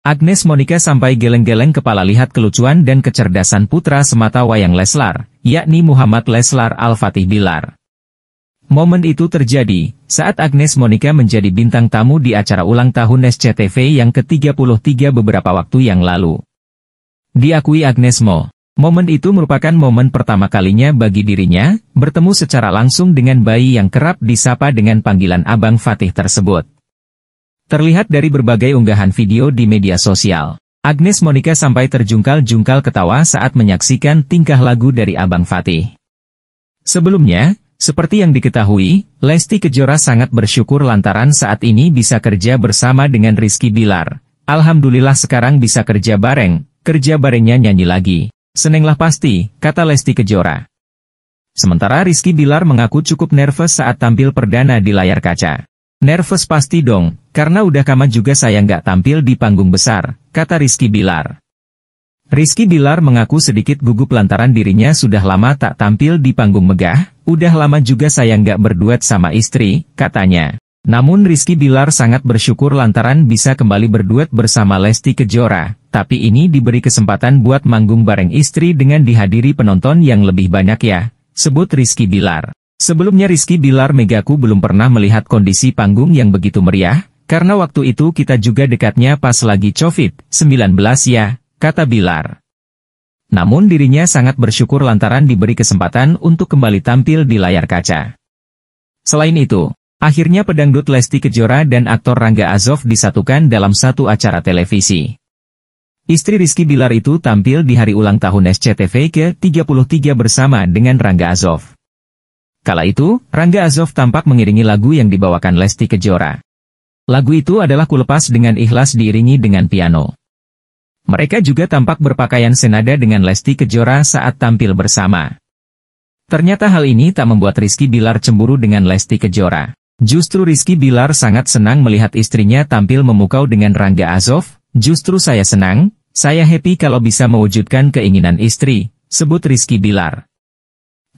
Agnes Monica sampai geleng-geleng kepala lihat kelucuan dan kecerdasan putra semata wayang Leslar, yakni Muhammad Leslar Al-Fatih Bilar. Momen itu terjadi, saat Agnes Monica menjadi bintang tamu di acara ulang tahun SCTV yang ke-33 beberapa waktu yang lalu. Diakui Agnes Mo, momen itu merupakan momen pertama kalinya bagi dirinya, bertemu secara langsung dengan bayi yang kerap disapa dengan panggilan Abang Fatih tersebut. Terlihat dari berbagai unggahan video di media sosial, Agnes Monica sampai terjungkal-jungkal ketawa saat menyaksikan tingkah lagu dari Abang Fatih. Sebelumnya, seperti yang diketahui, Lesti Kejora sangat bersyukur lantaran saat ini bisa kerja bersama dengan Rizky Bilar. Alhamdulillah sekarang bisa kerja bareng, kerja barengnya nyanyi lagi. Senenglah pasti, kata Lesti Kejora. Sementara Rizky Bilar mengaku cukup nervous saat tampil perdana di layar kaca. Nervous pasti dong, karena udah kama juga saya nggak tampil di panggung besar, kata Rizky Bilar. Rizky Bilar mengaku sedikit gugup lantaran dirinya sudah lama tak tampil di panggung megah, udah lama juga saya nggak berduet sama istri, katanya. Namun Rizky Bilar sangat bersyukur lantaran bisa kembali berduet bersama Lesti Kejora, tapi ini diberi kesempatan buat manggung bareng istri dengan dihadiri penonton yang lebih banyak ya, sebut Rizky Bilar. Sebelumnya Rizky Bilar Megaku belum pernah melihat kondisi panggung yang begitu meriah, karena waktu itu kita juga dekatnya pas lagi COVID-19 ya, kata Bilar. Namun dirinya sangat bersyukur lantaran diberi kesempatan untuk kembali tampil di layar kaca. Selain itu, akhirnya pedangdut Lesti Kejora dan aktor Rangga Azov disatukan dalam satu acara televisi. Istri Rizky Bilar itu tampil di hari ulang tahun SCTV ke-33 bersama dengan Rangga Azov. Kala itu, Rangga Azov tampak mengiringi lagu yang dibawakan Lesti Kejora. Lagu itu adalah Kulepas dengan ikhlas diiringi dengan piano. Mereka juga tampak berpakaian senada dengan Lesti Kejora saat tampil bersama. Ternyata hal ini tak membuat Rizky Bilar cemburu dengan Lesti Kejora. Justru Rizky Bilar sangat senang melihat istrinya tampil memukau dengan Rangga Azov, justru saya senang, saya happy kalau bisa mewujudkan keinginan istri, sebut Rizky Bilar.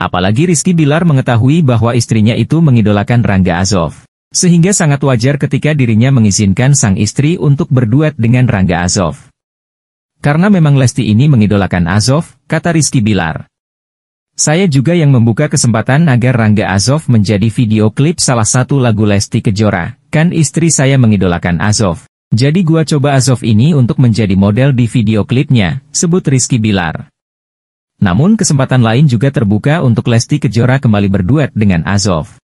Apalagi Rizky Bilar mengetahui bahwa istrinya itu mengidolakan Rangga Azov. Sehingga sangat wajar ketika dirinya mengizinkan sang istri untuk berduet dengan Rangga Azov. Karena memang Lesti ini mengidolakan Azov, kata Rizky Bilar. Saya juga yang membuka kesempatan agar Rangga Azov menjadi video klip salah satu lagu Lesti Kejora, kan istri saya mengidolakan Azov. Jadi gua coba Azov ini untuk menjadi model di video klipnya, sebut Rizky Bilar. Namun kesempatan lain juga terbuka untuk Lesti Kejora kembali berduet dengan Azov.